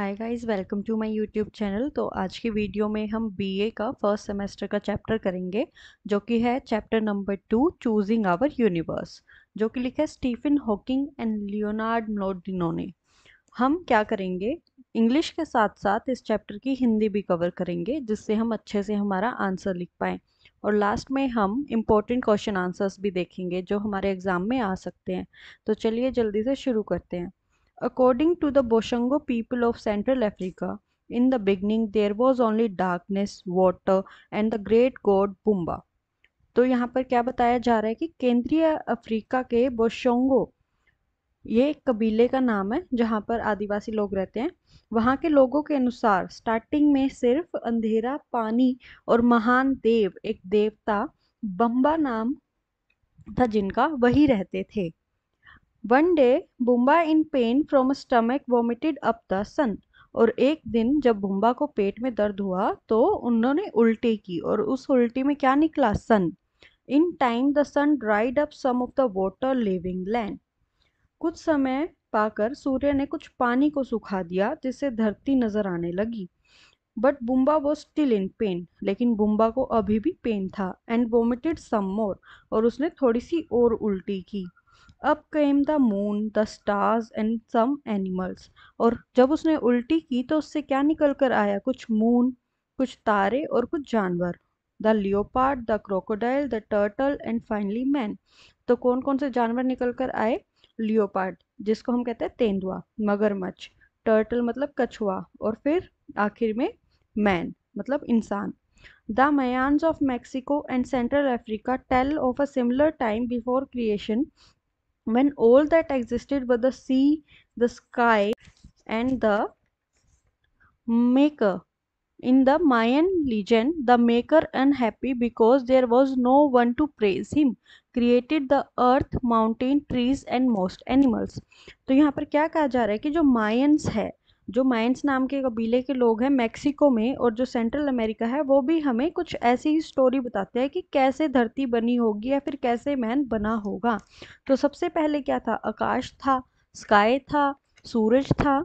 Hi guys welcome to my YouTube channel तो आज की वीडियो में हम बीए का फर्स्ट सेमेस्टर का चैप्टर करेंगे जो कि है chapter number two choosing our universe जो कि लिखा है Stephen Hawking and Leonard Mlodinow ने हम क्या करेंगे इंग्लिश के साथ साथ इस चैप्टर की हिंदी भी कवर करेंगे जिससे हम अच्छे से हमारा आंसर लिख पाएँ और लास्ट में हम इम्पोर्टेंट क्वेश्चन आंसर्स भी देखेंगे जो हमारे एग्ज़ाम में आ सकते हैं तो चलिए जल्दी से शुरू करते हैं According to the Boshongo people of Central Africa, in the beginning there was only darkness, water and the great god Pumba. तो यहाँ पर क्या बताया जा रहा है कि केंद्रीय अफ्रीका के बोशोंगो ये एक कबीले का नाम है जहाँ पर आदिवासी लोग रहते हैं वहाँ के लोगों के अनुसार स्टार्टिंग में सिर्फ अंधेरा पानी और महान देव एक देवता बम्बा नाम था जिनका वही रहते थे One day Bumba in pain from stomach vomited up the sun. और एक दिन जब बुम्बा को पेट में दर्द हुआ तो उन्होंने उल्टी की और उस उल्टी में क्या निकला sun in time the sun dried up some of the water leaving land कुछ समय पाकर सूर्य ने कुछ पानी को सुखा दिया जिससे धरती नजर आने लगी बट बुम्बा वो स्टिल इन पेन लेकिन बुम्बा को अभी भी पेन था एंड वोमिटेड सम मोर और उसने थोड़ी सी और उल्टी की up came the moon the stars and some animals और जब उसने उल्टी की तो उससे क्या निकल कर आया कुछ मून कुछ तारे और कुछ जानवर the leopard the crocodile the turtle and finally man तो कौन कौन से जानवर निकल कर आए लियोपार्ड जिसको हम कहते हैं तेंदुआ मगरमच्छ टर्टल मतलब कछुआ और फिर आखिर में मैन मतलब इंसान the Mayans of Mexico and central Africa tell of a similar time before creation when all that existed were the sea, the sky, and the maker. In the Mayan legend, the maker, unhappy because there was no one to praise him, created the earth, mountain, trees and most animals. तो यहाँ पर क्या कहा जा रहा है कि जो मायंस है जो माइंस नाम के कबीले के लोग हैं मैक्सिको में और जो सेंट्रल अमेरिका है वो भी हमें कुछ ऐसी ही स्टोरी बताते हैं कि कैसे धरती बनी होगी या फिर कैसे मैन बना होगा तो सबसे पहले क्या था आकाश था स्काई था सूरज था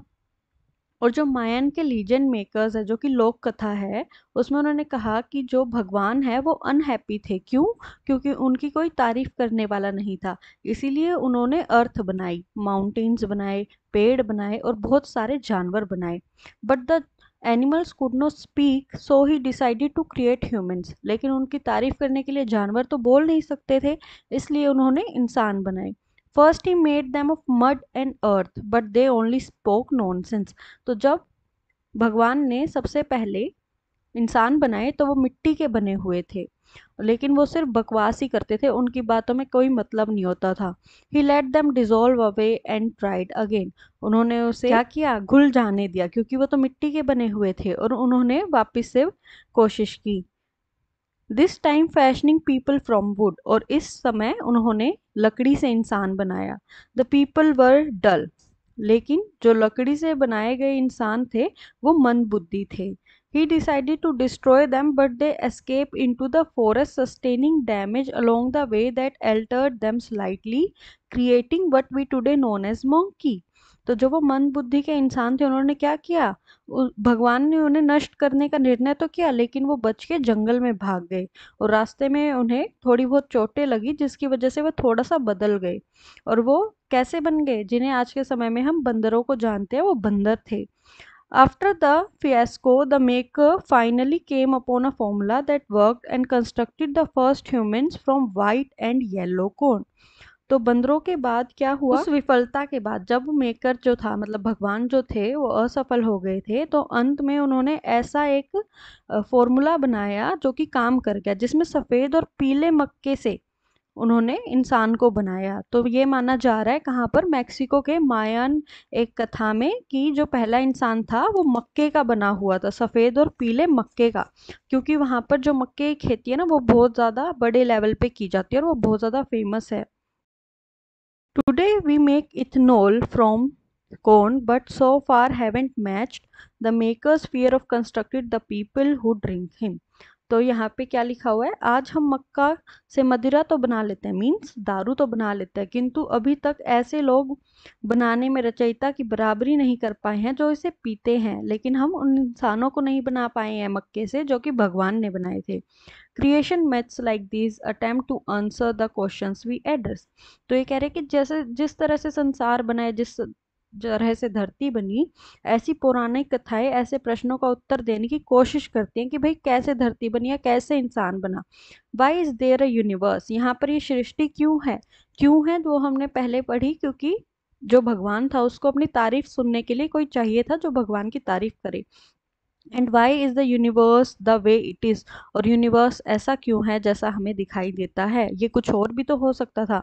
और जो मायन के लीजन मेकर्स है जो कि लोक कथा है उसमें उन्होंने कहा कि जो भगवान है वो अनहैप्पी थे क्यों क्योंकि उनकी कोई तारीफ करने वाला नहीं था इसीलिए उन्होंने अर्थ बनाई माउंटेन्स बनाए पेड़ बनाए और बहुत सारे जानवर बनाए but the animals could no speak so he decided to create humans लेकिन उनकी तारीफ करने के लिए जानवर तो बोल नहीं सकते थे इसलिए उन्होंने इंसान बनाए first he made them of mud and earth but they only spoke sense तो जब भगवान ने सबसे पहले इंसान बनाए तो वो मिट्टी के बने हुए थे लेकिन वो सिर्फ बकवास ही करते थे उनकी बातों में कोई मतलब नहीं होता था he let them dissolve away and tried again उन्होंने उसे क्या किया घुल जाने दिया क्योंकि वो तो मिट्टी के बने हुए थे और उन्होंने वापस से कोशिश की this time fashioning people from wood और इस समय उन्होंने लकड़ी से इंसान बनाया द पीपल वर डल लेकिन जो लकड़ी से बनाए गए इंसान थे वो बुद्धि थे he decided to destroy them but they escape into the forest sustaining damage along the way that altered them slightly creating what we today known as monkey तो जो वो मन बुद्धि के इंसान थे उन्होंने क्या किया भगवान ने उन्हें नष्ट करने का निर्णय तो किया लेकिन वो बच के जंगल में भाग गए और रास्ते में उन्हें थोड़ी बहुत चोटें लगी जिसकी वजह से वो थोड़ा सा बदल गए और वो कैसे बन गए जिन्हें आज के समय में हम बंदरों को जानते हैं वो बंदर थे after the fiasco the make finally came upon a formula that work and constructed the first humans from white and yellow corn तो बंदरों के बाद क्या हुआ उस विफलता के बाद जब मेकर जो था मतलब भगवान जो थे वो असफल हो गए थे तो अंत में उन्होंने ऐसा एक फॉर्मूला बनाया जो कि काम कर गया जिसमें सफ़ेद और पीले मक्के से उन्होंने इंसान को बनाया तो ये माना जा रहा है कहाँ पर मैक्सिको के मायान एक कथा में कि जो पहला इंसान था वो मक्के का बना हुआ था सफ़ेद और पीले मक्के का क्योंकि वहाँ पर जो मक्के की खेती है ना वो बहुत ज़्यादा बड़े लेवल पे की जाती है और वो बहुत ज़्यादा फेमस है Today we make ethanol from corn but so far haven't matched the maker's fear of constructed the people who drink him. तो यहाँ पे क्या लिखा हुआ है आज हम मक्का से मदिरा तो बना लेते हैं मीन्स दारू तो बना लेते हैं किंतु अभी तक ऐसे लोग बनाने में रचयिता की बराबरी नहीं कर पाए हैं जो इसे पीते हैं लेकिन हम उन इंसानों को नहीं बना पाए हैं मक्के से जो कि भगवान ने बनाए थे creation myths like this attempt to answer the question we address तो ये कह रहे हैं कि जैसे जिस तरह से संसार बनाए जिस तरह से धरती बनी ऐसी पौराणिक कथाएं ऐसे प्रश्नों का उत्तर देने की कोशिश करती हैं कि भाई कैसे धरती बनी या कैसे इंसान बना why is there a universe यहाँ पर ये सृष्टि क्यों है क्यों है वो हमने पहले पढ़ी क्योंकि जो भगवान था उसको अपनी तारीफ सुनने के लिए कोई चाहिए था जो भगवान की तारीफ करे and why is the universe the way it is और यूनिवर्स ऐसा क्यों है जैसा हमें दिखाई देता है ये कुछ और भी तो हो सकता था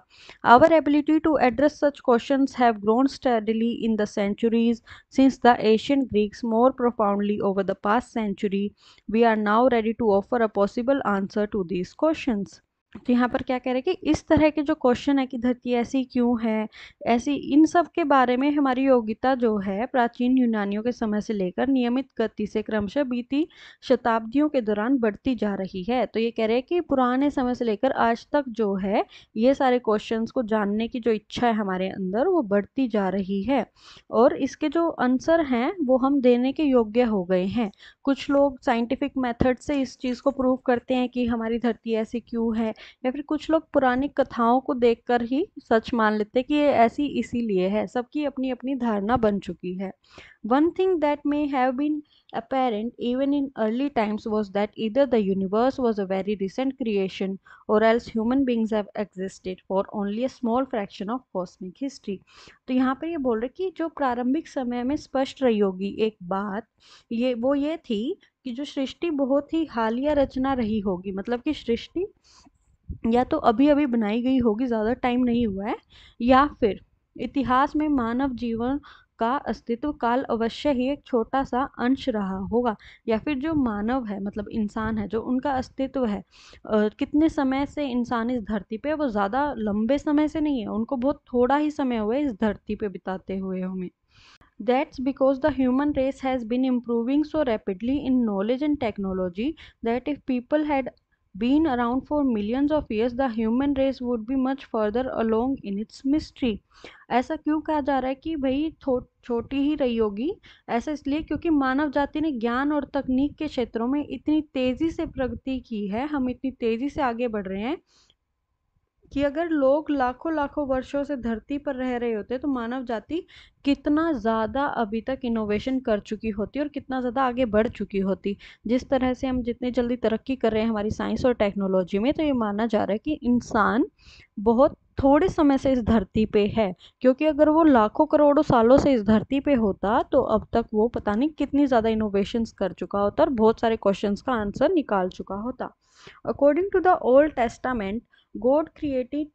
our ability to address such question have grown steadily in the centuries since the ancient Greeks more profoundly over the past century we are now ready to offer a possible answer to these question तो यहाँ पर क्या कह रहे हैं कि इस तरह के जो क्वेश्चन है कि धरती ऐसी क्यों है ऐसी इन सब के बारे में हमारी योग्यता जो है प्राचीन यूनानियों के समय से लेकर नियमित गति से क्रमशः बीती शताब्दियों के दौरान बढ़ती जा रही है तो ये कह रहे हैं कि पुराने समय से लेकर आज तक जो है ये सारे क्वेश्चन को जानने की जो इच्छा है हमारे अंदर वो बढ़ती जा रही है और इसके जो आंसर हैं वो हम देने के योग्य हो गए हैं कुछ लोग साइंटिफिक मैथड से इस चीज़ को प्रूव करते हैं कि हमारी धरती ऐसी क्यों है या फिर कुछ लोग पुरानी कथाओं को देखकर ही सच मान लेते हैं कि ये ऐसी इसीलिए है सबकी अपनी अपनी धारणा बन चुकी है one thing that may have been apparent even in early times was that either the universe was a very recent creation or else human beings have existed for only a small fraction of cosmic history तो यहाँ पर ये बोल रहे कि जो प्रारंभिक समय में स्पष्ट रही होगी एक बात ये वो ये थी कि जो सृष्टि बहुत ही हालिया रचना रही होगी मतलब कि सृष्टि या तो अभी अभी बनाई गई होगी ज़्यादा टाइम नहीं हुआ है या फिर इतिहास में मानव जीवन का अस्तित्व काल अवश्य ही एक छोटा सा अंश रहा होगा या फिर जो मानव है मतलब इंसान है जो उनका अस्तित्व है कितने समय से इंसान इस धरती पे वो ज़्यादा लंबे समय से नहीं है उनको बहुत थोड़ा ही समय हुआ इस धरती पे बिताते हुए हमें that's because the human race has been improving so rapidly in knowledge and technology that if people had been around for millions of years the human race would be much further along in its mystery ऐसा क्यों कहा जा रहा है कि भाई छोटी ही रही होगी ऐसा इसलिए क्योंकि मानव जाति ने ज्ञान और तकनीक के क्षेत्रों में इतनी तेज़ी से प्रगति की है हम इतनी तेज़ी से आगे बढ़ रहे हैं कि अगर लोग लाखों लाखों वर्षों से धरती पर रह रहे होते तो मानव जाति कितना ज़्यादा अभी तक इनोवेशन कर चुकी होती और कितना ज़्यादा आगे बढ़ चुकी होती जिस तरह से हम जितनी जल्दी तरक्की कर रहे हैं हमारी साइंस और टेक्नोलॉजी में तो ये माना जा रहा है कि इंसान बहुत थोड़े समय से इस धरती पे है क्योंकि अगर वो लाखों करोड़ों सालों से इस धरती पे होता तो अब तक वो पता नहीं कितनी ज़्यादा इनोवेशंस कर चुका होता और बहुत सारे क्वेश्चंस का आंसर निकाल चुका होता according to the Old Testament God created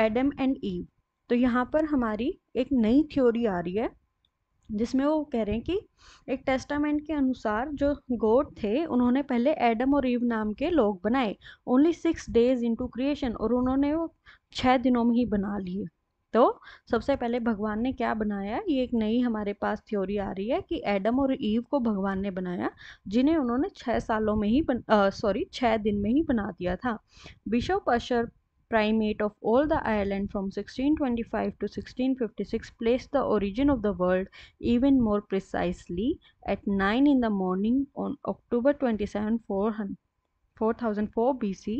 Adam and Eve तो यहाँ पर हमारी एक नई थ्योरी आ रही है जिसमें वो कह रहे हैं कि एक टेस्टामेंट के अनुसार जो गोड थे उन्होंने पहले एडम और ईव नाम के लोग बनाए only six days into creation और उन्होंने वो छः दिनों में ही बना लिए तो सबसे पहले भगवान ने क्या बनाया ये एक नई हमारे पास थ्योरी आ रही है कि एडम और ईव को भगवान ने बनाया जिन्हें उन्होंने छः सालों में ही सॉरी छः दिन में ही बना दिया था Bishop Ussher primate of all the island from 1625 to 1656 placed the origin of the world even more precisely at 9 in the morning on October 27, 4004 BC.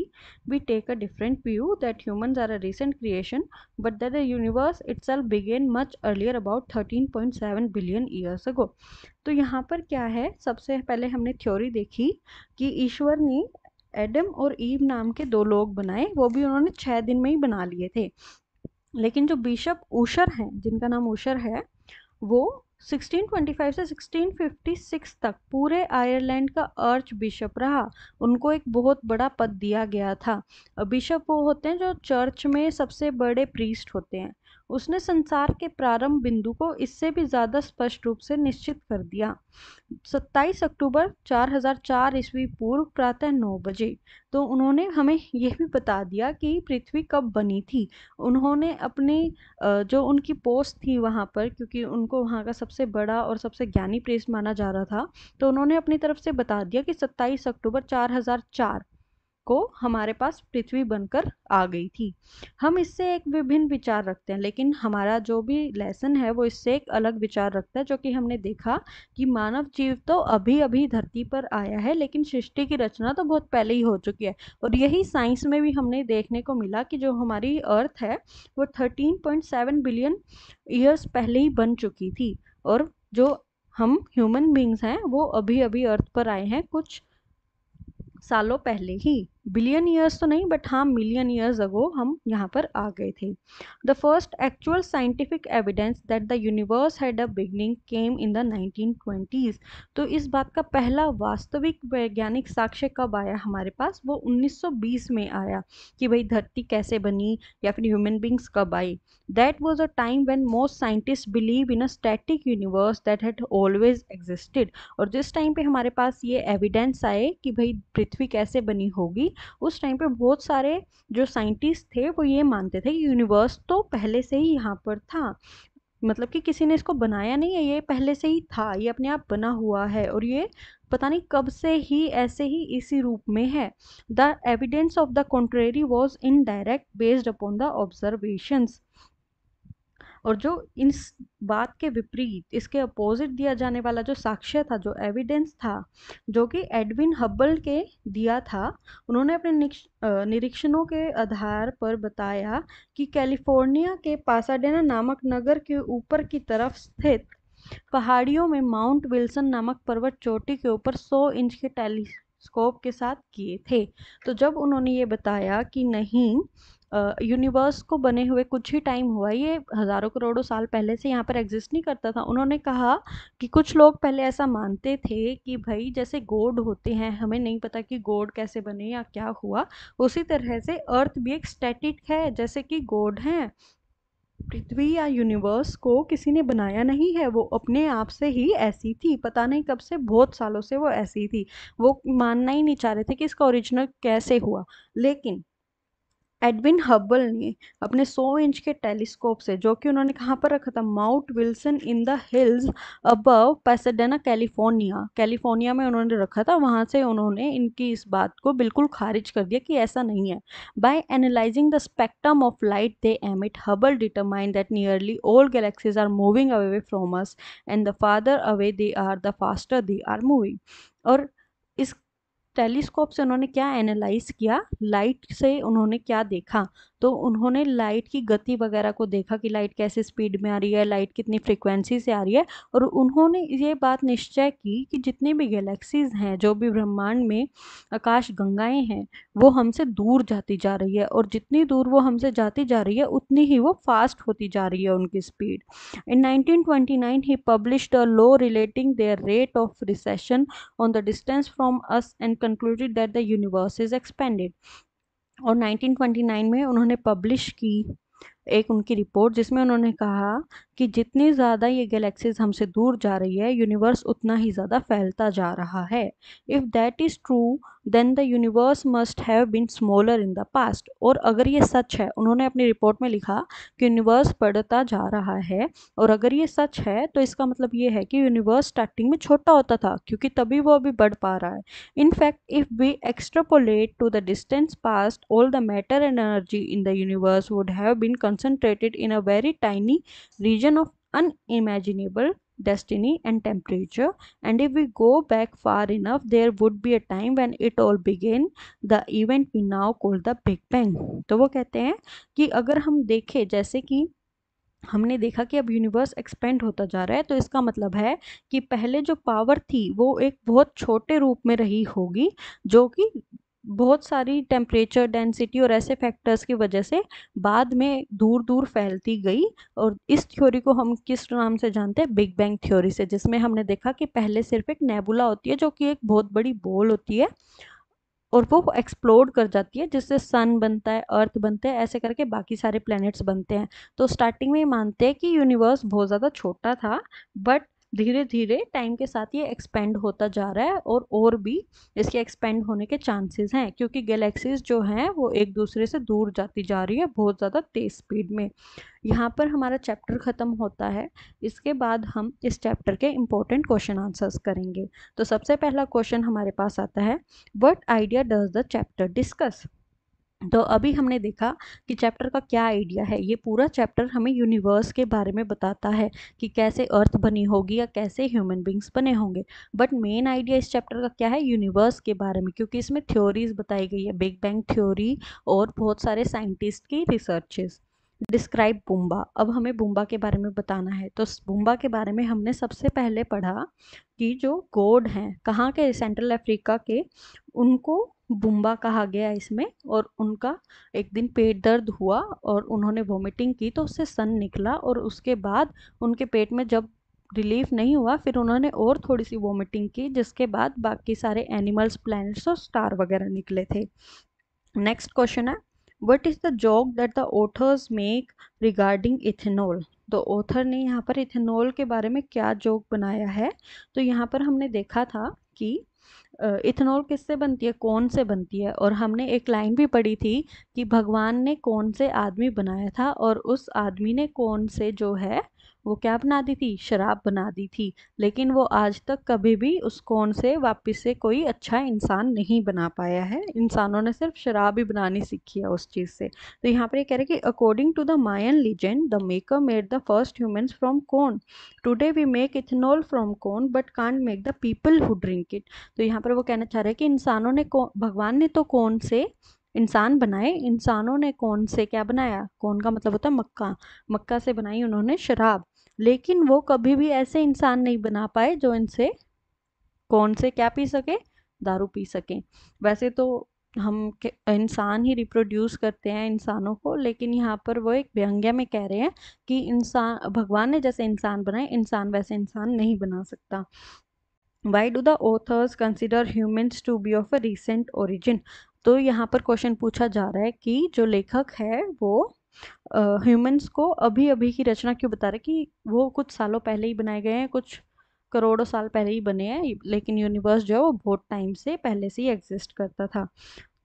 We take a different view that humans are a recent creation, but that the universe itself began much earlier about 13.7 billion years ago. तो यहाँ पर क्या है सबसे पहले हमने theory देखी कि ईश्वर ने एडम और ईव नाम के दो लोग बनाए वो भी उन्होंने छः दिन में ही बना लिए थे लेकिन जो बिशप ऊशर हैं जिनका नाम ऊशर है वो 1625 से 1656 तक पूरे आयरलैंड का अर्च बिशप रहा उनको एक बहुत बड़ा पद दिया गया था बिशप वो होते हैं जो चर्च में सबसे बड़े प्रीस्ट होते हैं उसने संसार के प्रारंभ बिंदु को इससे भी ज़्यादा स्पष्ट रूप से निश्चित कर दिया 27 अक्टूबर 4004 ईस्वी पूर्व प्रातः 9 बजे तो उन्होंने हमें यह भी बता दिया कि पृथ्वी कब बनी थी उन्होंने अपने जो उनकी पोस्ट थी वहाँ पर क्योंकि उनको वहाँ का सबसे बड़ा और सबसे ज्ञानी प्रेस माना जा रहा था तो उन्होंने अपनी तरफ से बता दिया कि 27 अक्टूबर चार को हमारे पास पृथ्वी बनकर आ गई थी हम इससे एक विभिन्न विचार रखते हैं लेकिन हमारा जो भी लेसन है वो इससे एक अलग विचार रखता है जो कि हमने देखा कि मानव जीव तो अभी अभी धरती पर आया है लेकिन सृष्टि की रचना तो बहुत पहले ही हो चुकी है और यही साइंस में भी हमने देखने को मिला कि जो हमारी अर्थ है वो सेवन बिलियन ईयर्स पहले ही बन चुकी थी और जो हम ह्यूमन बींग्स हैं वो अभी अभी अर्थ पर आए हैं कुछ सालों पहले ही बिलियन ईयर्स तो नहीं बट हाँ मिलियन ईयर्स अगो हम यहाँ पर आ गए थे the first actual scientific evidence that the universe had a beginning came in the nineteen twenties तो इस बात का पहला वास्तविक वैज्ञानिक साक्ष्य कब आया हमारे पास वो 1920 में आया कि भाई धरती कैसे बनी या फिर ह्यूमन बींग्स कब आई that was a time when most scientist believe in a static universe that had always existed और जिस टाइम पे हमारे पास ये एविडेंस आए कि भाई पृथ्वी कैसे बनी होगी थी उस टाइम पे बहुत सारे जो साइंटिस्ट थे वो ये मानते थे कि यूनिवर्स तो पहले से ही यहाँ पर था मतलब कि किसी ने इसको बनाया नहीं है ये पहले से ही था ये अपने आप बना हुआ है और ये पता नहीं कब से ही ऐसे ही इसी रूप में है the evidence of the contrary was indirect based upon the observations और जो इन बात के विपरीत इसके अपोजिट दिया जाने वाला जो साक्ष्य था जो एविडेंस था जो कि एडविन हब्बल के दिया था उन्होंने अपने निरीक्षणों के आधार पर बताया कि कैलिफोर्निया के पासाडेना नामक नगर के ऊपर की तरफ स्थित पहाड़ियों में माउंट विल्सन नामक पर्वत चोटी के ऊपर 100 इंच के टेलीस्कोप के साथ किए थे तो जब उन्होंने ये बताया कि नहीं यूनिवर्स को बने हुए कुछ ही टाइम हुआ ये हज़ारों करोड़ों साल पहले से यहाँ पर एग्जिस्ट नहीं करता था उन्होंने कहा कि कुछ लोग पहले ऐसा मानते थे कि भाई जैसे गोड होते हैं हमें नहीं पता कि गोड कैसे बने या क्या हुआ उसी तरह से अर्थ भी एक स्टैटिक है जैसे कि गोड हैं पृथ्वी या यूनिवर्स को किसी ने बनाया नहीं है वो अपने आप से ही ऐसी थी पता नहीं कब से बहुत सालों से वो ऐसी थी वो मानना ही नहीं चाह रहे थे कि इसका ओरिजिनल कैसे हुआ लेकिन एडविन हब्बल ने अपने 100 इंच के टेलीस्कोप से जो कि उन्होंने कहाँ पर रखा था Mount Wilson in the hills above Pasadena California California में उन्होंने रखा था वहाँ से उन्होंने इनकी इस बात को बिल्कुल खारिज कर दिया कि ऐसा नहीं है by analysing the spectrum of light they emit Hubble determine that nearly all galaxies are moving away from us and the farther away they are the faster they are moving और टेलीस्कोप से उन्होंने क्या analyse किया light से उन्होंने क्या देखा तो उन्होंने लाइट की गति वगैरह को देखा कि लाइट कैसे स्पीड में आ रही है लाइट कितनी फ्रिक्वेंसी से आ रही है और उन्होंने ये बात निश्चय की कि जितनी भी गैलेक्सीज़ हैं जो भी ब्रह्मांड में आकाश गंगाएँ हैं वो हमसे दूर जाती जा रही है और जितनी दूर वो हमसे जाती जा रही है उतनी ही वो फास्ट होती जा रही है उनकी speed in 1929 he published a law relating their rate of recession on the distance from us and concluded that the universe is expanded और 1929 में उन्होंने पब्लिश की एक उनकी रिपोर्ट जिसमें उन्होंने कहा कि जितनी ज़्यादा ये गैलेक्सीज हमसे दूर जा रही है यूनिवर्स उतना ही ज़्यादा फैलता जा रहा है if that is true then the universe must have been smaller in the past और अगर ये सच है उन्होंने अपनी रिपोर्ट में लिखा कि यूनिवर्स बढ़ता जा रहा है और अगर ये सच है तो इसका मतलब ये है कि यूनिवर्स स्टार्टिंग में छोटा होता था क्योंकि तभी वो अभी बढ़ पा रहा है in fact if we extrapolate to the distance past all the matter and energy in the universe would have been concentrated in a very tiny region of unimaginable destiny and temperature and if we go back far enough there would be a time when it all began the event we now call the big bang to wo kehte hain ki agar hum dekhe jaise ki हमने देखा कि अब universe expand होता जा रहा है तो इसका मतलब है कि पहले जो पावर थी वो एक बहुत छोटे रूप में रही होगी जो कि बहुत सारी टेम्परेचर डेंसिटी और ऐसे फैक्टर्स की वजह से बाद में दूर दूर फैलती गई और इस थ्योरी को हम किस नाम से जानते हैं बिग बैंग थ्योरी से जिसमें हमने देखा कि पहले सिर्फ एक नेबुला होती है जो कि एक बहुत बड़ी बोल होती है और वो एक्सप्लोड कर जाती है जिससे सन बनता है अर्थ बनते हैं ऐसे करके बाकी सारे प्लैनेट्स बनते हैं तो स्टार्टिंग में मानते हैं कि यूनिवर्स बहुत ज़्यादा छोटा था बट धीरे धीरे टाइम के साथ ये एक्सपेंड होता जा रहा है और और भी इसके एक्सपेंड होने के चांसेस हैं क्योंकि गैलेक्सीज जो हैं वो एक दूसरे से दूर जाती जा रही है बहुत ज़्यादा तेज़ स्पीड में यहाँ पर हमारा चैप्टर ख़त्म होता है इसके बाद हम इस चैप्टर के इम्पोर्टेंट क्वेश्चन आंसर्स करेंगे तो सबसे पहला क्वेश्चन हमारे पास आता है what idea does the chapter discuss तो अभी हमने देखा कि चैप्टर का क्या आइडिया है ये पूरा चैप्टर हमें यूनिवर्स के बारे में बताता है कि कैसे अर्थ बनी होगी या कैसे ह्यूमन बींग्स बने होंगे बट मेन आइडिया इस चैप्टर का क्या है यूनिवर्स के बारे में क्योंकि इसमें थ्योरीज बताई गई है बिग बैंग थ्योरी और बहुत सारे साइंटिस्ट की रिसर्चेज़ डिस्क्राइब बुम्बा अब हमें बुम्बा के बारे में बताना है तो बुम्बा के बारे में हमने सबसे पहले पढ़ा कि जो गोड हैं कहाँ के सेंट्रल अफ्रीका के उनको बुम्बा कहा गया इसमें और उनका एक दिन पेट दर्द हुआ और उन्होंने वोमिटिंग की तो उससे सन निकला और उसके बाद उनके पेट में जब रिलीफ नहीं हुआ फिर उन्होंने और थोड़ी सी वोमिटिंग की जिसके बाद बाकी सारे एनिमल्स प्लैनेट्स और स्टार वगैरह निकले थे नेक्स्ट क्वेश्चन है what is the joke that the authors make regarding ethanol तो ऑथर ने यहाँ पर इथेनॉल के बारे में क्या जोक बनाया है तो यहाँ पर हमने देखा था कि इथेनॉल किससे बनती है कौन से बनती है और हमने एक लाइन भी पढ़ी थी कि भगवान ने कौन से आदमी बनाया था और उस आदमी ने कौन से जो है वो क्या बना दी थी शराब बना दी थी लेकिन वो आज तक कभी भी उस कौन से वापस से कोई अच्छा इंसान नहीं बना पाया है इंसानों ने सिर्फ शराब ही बनानी सीखी है उस चीज़ से तो यहाँ पर ये कह रहे कि according to the Mayan legend the maker made the first humans from corn today we make ethanol from corn but can't make the people who drink it तो यहाँ पर वो कहना चाह रहे हैं कि इंसानों ने भगवान ने तो कौन से इंसान बनाए इंसानों ने कौन से क्या बनाया कौन का मतलब होता है मक्का मक्का से बनाई उन्होंने शराब लेकिन वो कभी भी ऐसे इंसान नहीं बना पाए जो इनसे कौन से क्या पी सके दारू पी सकें वैसे तो हम इंसान ही रिप्रोड्यूस करते हैं इंसानों को लेकिन यहाँ पर वो एक व्यंग्य में कह रहे हैं कि इंसान भगवान ने जैसे इंसान बनाए इंसान वैसे इंसान नहीं बना सकता why do the authors consider humans to be of a recent origin तो यहाँ पर क्वेश्चन पूछा जा रहा है कि जो लेखक है वो ह्यूमंस को अभी अभी की रचना क्यों बता रहे कि वो कुछ सालों पहले ही बनाए गए हैं कुछ करोड़ों साल पहले ही बने हैं लेकिन यूनिवर्स जो है वो बहुत टाइम से पहले से ही एग्जिस्ट करता था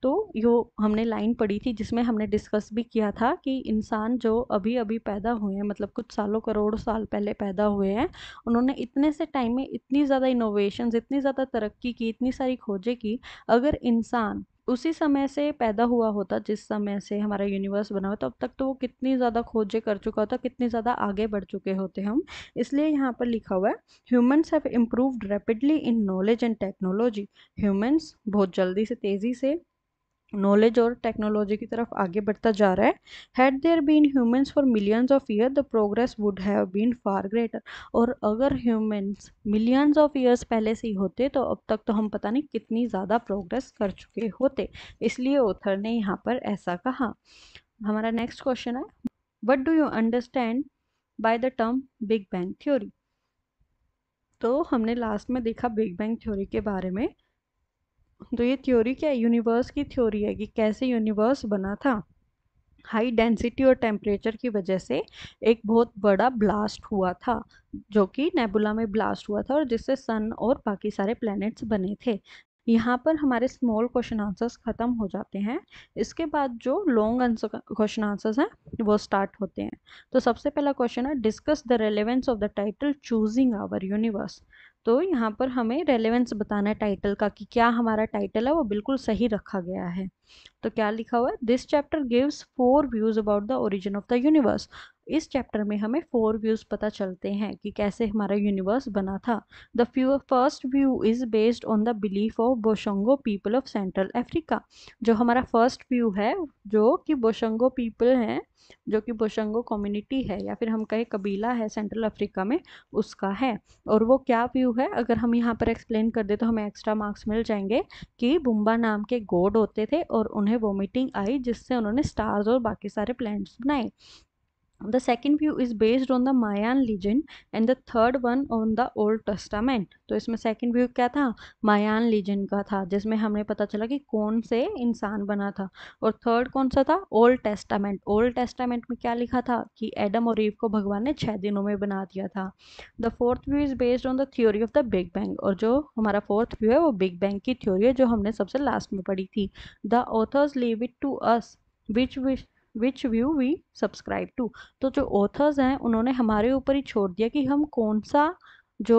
तो यो हमने लाइन पढ़ी थी जिसमें हमने डिस्कस भी किया था कि इंसान जो अभी अभी पैदा हुए हैं मतलब कुछ सालों करोड़ों साल पहले पैदा हुए हैं उन्होंने इतने से टाइम में इतनी ज़्यादा इनोवेशंस इतनी ज़्यादा तरक्की की इतनी सारी खोजें की अगर इंसान उसी समय से पैदा हुआ होता जिस समय से हमारा यूनिवर्स बना हुआ तो अब तक तो वो कितनी ज़्यादा खोजें कर चुका होता कितनी ज़्यादा आगे बढ़ चुके होते हम इसलिए यहाँ पर लिखा हुआ है humans have improved rapidly in knowledge and technology humans बहुत जल्दी से तेज़ी से नॉलेज और टेक्नोलॉजी की तरफ आगे बढ़ता जा रहा है had there been humans for millions of year the progress would have been far greater और अगर ह्यूमंस मिलियंस ऑफ ईयर्स पहले से ही होते तो अब तक तो हम पता नहीं कितनी ज़्यादा प्रोग्रेस कर चुके होते इसलिए ओथर ने यहाँ पर ऐसा कहा हमारा नेक्स्ट क्वेश्चन है what do you understand by the term big bang theory तो हमने लास्ट में देखा बिग बैंग थ्योरी के बारे में तो ये थ्योरी क्या है यूनिवर्स की थ्योरी है कि कैसे यूनिवर्स बना था हाई डेंसिटी और टेम्परेचर की वजह से एक बहुत बड़ा ब्लास्ट हुआ था जो कि नेबुला में ब्लास्ट हुआ था और जिससे सन और बाकी सारे प्लैनेट्स बने थे यहाँ पर हमारे स्मॉल क्वेश्चन आंसर्स ख़त्म हो जाते हैं इसके बाद जो लॉन्ग आंसर क्वेश्चन आंसर्स हैं वो स्टार्ट होते हैं तो सबसे पहला क्वेश्चन है discuss the relevance of the title choosing our universe तो यहाँ पर हमें रेलेवेंस बताना है टाइटल का कि क्या हमारा टाइटल है वो बिल्कुल सही रखा गया है तो क्या लिखा हुआ है this chapter gives four views about the origin of the universe इस चैप्टर में हमें फोर व्यूज़ पता चलते हैं कि कैसे हमारा यूनिवर्स बना था the few first view is based on the belief of Boshongo people of central Africa जो हमारा फर्स्ट व्यू है जो कि बोशंगो पीपल हैं जो कि बोशंगो कम्युनिटी है या फिर हम कहें कबीला है सेंट्रल अफ्रीका में उसका है और वो क्या व्यू है अगर हम यहाँ पर एक्सप्लेन कर दे तो हमें एक्स्ट्रा मार्क्स मिल जाएंगे कि बुम्बा नाम के गोड होते थे और उन्हें वोमिटिंग आई जिससे उन्होंने स्टार्स और बाकी सारे प्लैनेट्स बनाए The second view is based on the Mayan legend and the third one on the Old Testament. तो इसमें सेकेंड व्यू क्या था मायान लीजेंड का था जिसमें हमने पता चला कि कौन से इंसान बना था और थर्ड कौन सा था ओल्ड टेस्टामेंट ओल्ड टेस्टामेंट में क्या लिखा था कि एडम और ईव को भगवान ने छः दिनों में बना दिया था the fourth view is based on the theory of the big bang और जो हमारा फोर्थ व्यू है वो बिग बैंग की थ्योरी है जो हमने सबसे लास्ट में पढ़ी थी the authors leave it to us which which which view we subscribe to तो जो ऑथर्स हैं उन्होंने हमारे ऊपर ही छोड़ दिया कि हम कौन सा जो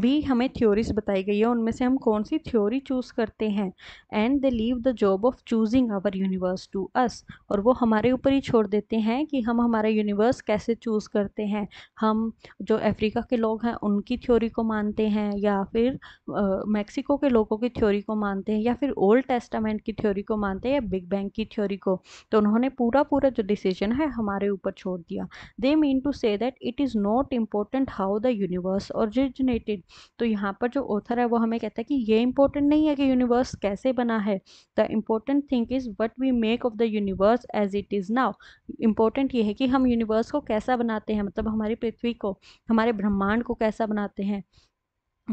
भी हमें थ्योरीज बताई गई है उनमें से हम कौन सी थ्योरी चूज़ करते हैं and they leave the job of choosing our universe to us और वो हमारे ऊपर ही छोड़ देते हैं कि हम हमारा यूनिवर्स कैसे चूज़ करते हैं हम जो अफ्रीका के लोग हैं उनकी थ्योरी को मानते हैं या फिर मैक्सिको के लोगों की थ्योरी को मानते हैं या फिर ओल्ड टेस्टामेंट की थ्योरी को मानते हैं या बिग बैंग की थ्योरी को तो उन्होंने पूरा पूरा जो डिसीजन है हमारे ऊपर छोड़ दिया they mean to say that it is not important how the universe originated तो यहाँ पर जो ऑथर है वो हमें कहता है कि ये इंपॉर्टेंट नहीं है कि यूनिवर्स कैसे बना है the important thing is what we make of the universe as it is now important ये है कि हम यूनिवर्स को कैसा बनाते हैं मतलब हमारी पृथ्वी को हमारे ब्रह्मांड को कैसा बनाते हैं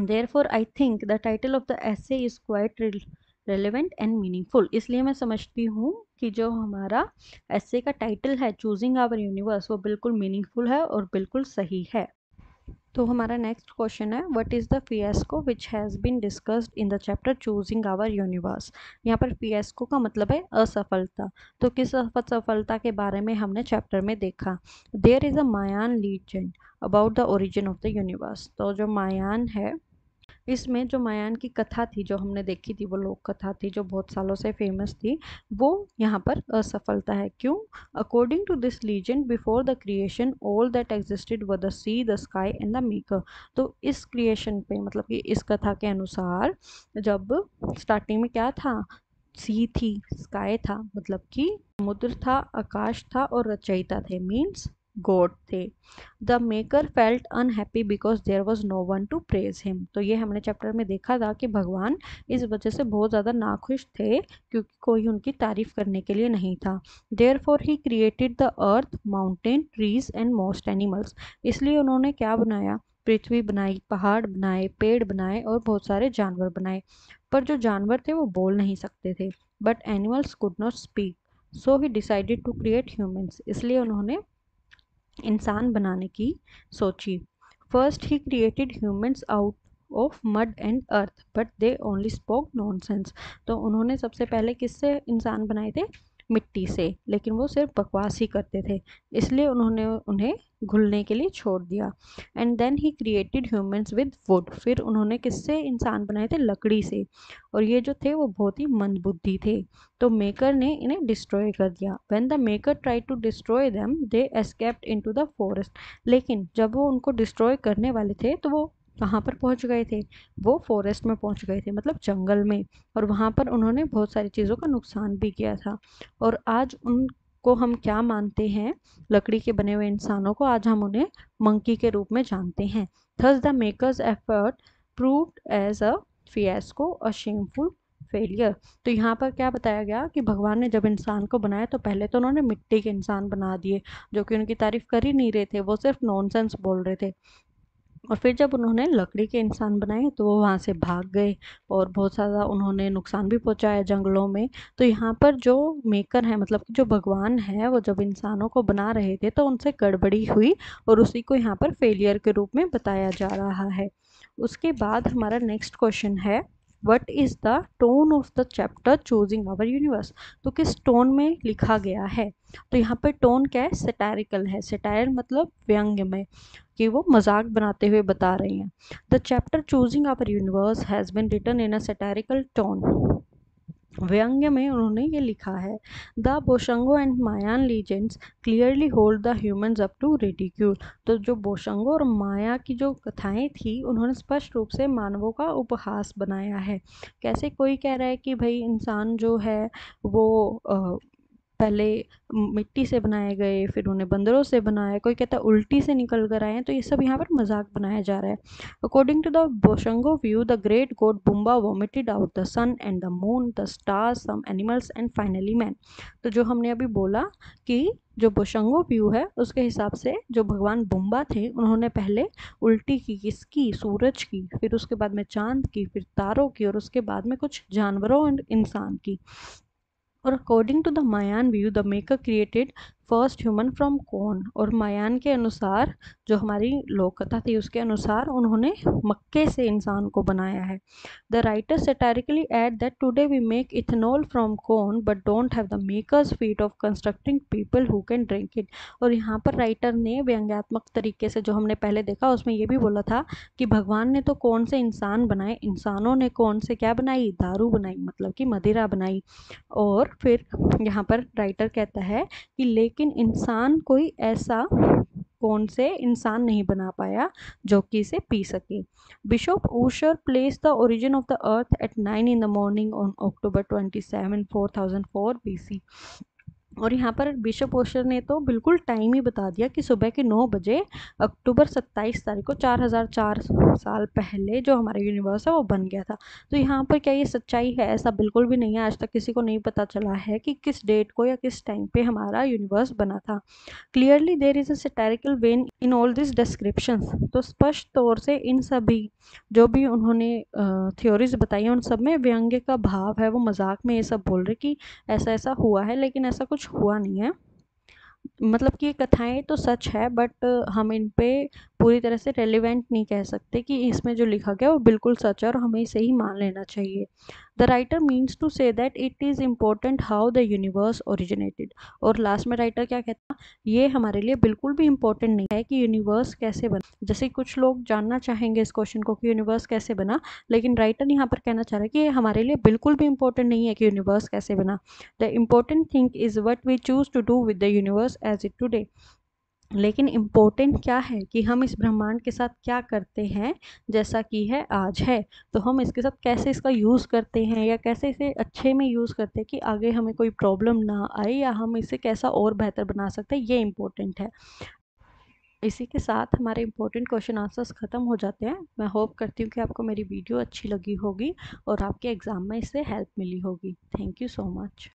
therefore I think the title of the essay is quite relevant and meaningful इसलिए मैं समझती हूँ कि जो हमारा एसे का टाइटल है चूजिंग आवर यूनिवर्स वो बिल्कुल मीनिंगफुल है और बिल्कुल सही है तो हमारा नेक्स्ट क्वेश्चन है what is the fiasco which has been discussed in the chapter choosing our universe यहाँ पर फियस्को का मतलब है असफलता तो किस असफलता के बारे में हमने चैप्टर में देखा there is a Mayan legend about the origin of the universe तो जो मायान है इसमें जो मायान की कथा थी जो हमने देखी थी वो लोक कथा थी जो बहुत सालों से फेमस थी वो यहाँ पर असफलता है क्यों according to this legend before the creation all that existed was the sea the sky and the maker तो इस क्रिएशन पे मतलब कि इस कथा के अनुसार जब स्टार्टिंग में क्या था सी थी स्काई था मतलब कि समुद्र था आकाश था और रचयिता थे मीन्स गॉड थे the maker felt unhappy because there was no one to praise him तो ये हमने चैप्टर में देखा था कि भगवान इस वजह से बहुत ज़्यादा नाखुश थे क्योंकि कोई उनकी तारीफ करने के लिए नहीं था therefore he created the earth mountain trees and most animals इसलिए उन्होंने क्या बनाया पृथ्वी बनाई पहाड़ बनाए पेड़ बनाए और बहुत सारे जानवर बनाए पर जो जानवर थे वो बोल नहीं सकते थे but animals could not speak so he decided to create humans इसलिए उन्होंने इंसान बनाने की सोची first he created humans out of mud and earth but they only spoke sense तो उन्होंने सबसे पहले किससे इंसान बनाए थे मिट्टी से लेकिन वो सिर्फ बकवास ही करते थे इसलिए उन्होंने उन्हें घुलने के लिए छोड़ दिया and then he created humans with wood फिर उन्होंने किससे इंसान बनाए थे लकड़ी से और ये जो थे वो बहुत ही मंदबुद्धि थे तो मेकर ने इन्हें डिस्ट्रॉय कर दिया when the maker try to destroy them they escaped to the forest लेकिन जब वो उनको डिस्ट्रॉय करने वाले थे तो वो कहाँ पर पहुँच गए थे वो फॉरेस्ट में पहुँच गए थे मतलब जंगल में और वहाँ पर उन्होंने बहुत सारी चीज़ों का नुकसान भी किया था और आज उन को हम क्या मानते हैं लकड़ी के बने हुए इंसानों को आज हम उन्हें मंकी के रूप में जानते हैं thus the maker's effort prove as a fiasco a shameful failure तो यहाँ पर क्या बताया गया कि भगवान ने जब इंसान को बनाया तो पहले तो उन्होंने मिट्टी के इंसान बना दिए जो कि उनकी तारीफ कर ही नहीं रहे थे वो सिर्फ नॉनसेंस बोल रहे थे और फिर जब उन्होंने लकड़ी के इंसान बनाए तो वो वहाँ से भाग गए और बहुत सारा उन्होंने नुकसान भी पहुँचाया जंगलों में तो यहाँ पर जो मेकर है मतलब जो भगवान है वो जब इंसानों को बना रहे थे तो उनसे गड़बड़ी हुई और उसी को यहाँ पर फेलियर के रूप में बताया जा रहा है उसके बाद हमारा नेक्स्ट क्वेश्चन है what is the tone of the chapter choosing our universe तो किस टोन में लिखा गया है तो यहाँ पे टोन क्या है सटायरिकल है सटायर मतलब व्यंग्य में कि वो मजाक बनाते हुए बता रही हैं the chapter choosing our universe has been written in a satirical tone व्यंग्य में उन्होंने ये लिखा है the Boshongo and Mayan legends clearly hold the humans up to ridicule तो जो बोशंगो और माया की जो कथाएं थी उन्होंने स्पष्ट रूप से मानवों का उपहास बनाया है कैसे कोई कह रहा है कि भाई इंसान जो है वो पहले मिट्टी से बनाए गए फिर उन्हें बंदरों से बनाया कोई कहता है उल्टी से निकल कर आए हैं तो ये सब यहाँ पर मजाक बनाया जा रहा है according to the Boshongo view the great god Bumba vomited out the sun and the moon the stars some animals and finally man तो जो हमने अभी बोला कि जो बोशंगो व्यू है उसके हिसाब से जो भगवान बुम्बा थे उन्होंने पहले उल्टी की किसकी सूरज की फिर उसके बाद में चांद की फिर तारों की और उसके बाद में कुछ जानवरों एंड इंसान की or according to the Mayan view, the maker created first human from corn और मायान के अनुसार जो हमारी लोक कथा थी उसके अनुसार उन्होंने मक्के से इंसान को बनाया है the writer satirically add that today we make ethanol from corn but don't have the makers feat of constructing people who can drink it और यहाँ पर राइटर ने व्यंग्यात्मक तरीके से जो हमने पहले देखा उसमें यह भी बोला था कि भगवान ने तो कौन से इंसान बनाए इंसानों ने कौन से क्या बनाई दारू बनाई मतलब कि मदिरा बनाई और फिर यहाँ पर राइटर कहता है कि लेकिन लेकिन इंसान कोई ऐसा कौन से इंसान नहीं बना पाया जो कि इसे पी सके bishop Ussher place the origin of the earth at nine in the morning on October twenty seven four thousand four B C और यहाँ पर बिशप ओशर ने तो बिल्कुल टाइम ही बता दिया कि सुबह के नौ बजे अक्टूबर सत्ताईस तारीख को चार हज़ार चार साल पहले जो हमारा यूनिवर्स है वो बन गया था तो यहाँ पर क्या ये सच्चाई है ऐसा बिल्कुल भी नहीं है आज तक किसी को नहीं पता चला है कि किस डेट को या किस टाइम पे हमारा यूनिवर्स बना था clearly there is a satirical vein in all this description तो स्पष्ट तौर से इन सभी जो भी उन्होंने थ्योरीज बताई हैं उन सब में व्यंग्य का भाव है वो मजाक में ये सब बोल रहे कि ऐसा ऐसा हुआ है लेकिन ऐसा कुछ कुछ हुआ नहीं है मतलब कि ये कथाएं तो सच है बट हम इन पे पूरी तरह से रेलिवेंट नहीं कह सकते कि इसमें जो लिखा गया वो बिल्कुल सच है और हमें इसे ही मान लेना चाहिए the writer means to say that it is important how the universe originated और लास्ट में राइटर क्या कहता ये हमारे लिए बिल्कुल भी इम्पोर्टेंट नहीं है कि यूनिवर्स कैसे बना जैसे कुछ लोग जानना चाहेंगे इस क्वेश्चन को कि यूनिवर्स कैसे बना लेकिन राइटर यहाँ पर कहना चाह रहा है कि ये हमारे लिए बिल्कुल भी इम्पोर्टेंट नहीं है कि यूनिवर्स कैसे बना the important thing is what we choose to do with the universe as it today लेकिन इम्पोर्टेंट क्या है कि हम इस ब्रह्मांड के साथ क्या करते हैं जैसा कि है आज है तो हम इसके साथ कैसे इसका यूज़ करते हैं या कैसे इसे अच्छे में यूज़ करते हैं कि आगे हमें कोई प्रॉब्लम ना आए या हम इसे कैसा और बेहतर बना सकते हैं ये इम्पोर्टेंट है इसी के साथ हमारे इम्पोर्टेंट क्वेश्चन आंसर्स ख़त्म हो जाते हैं मैं होप करती हूँ कि आपको मेरी वीडियो अच्छी लगी होगी और आपके एग्ज़ाम में इससे हेल्प मिली होगी थैंक यू सो मच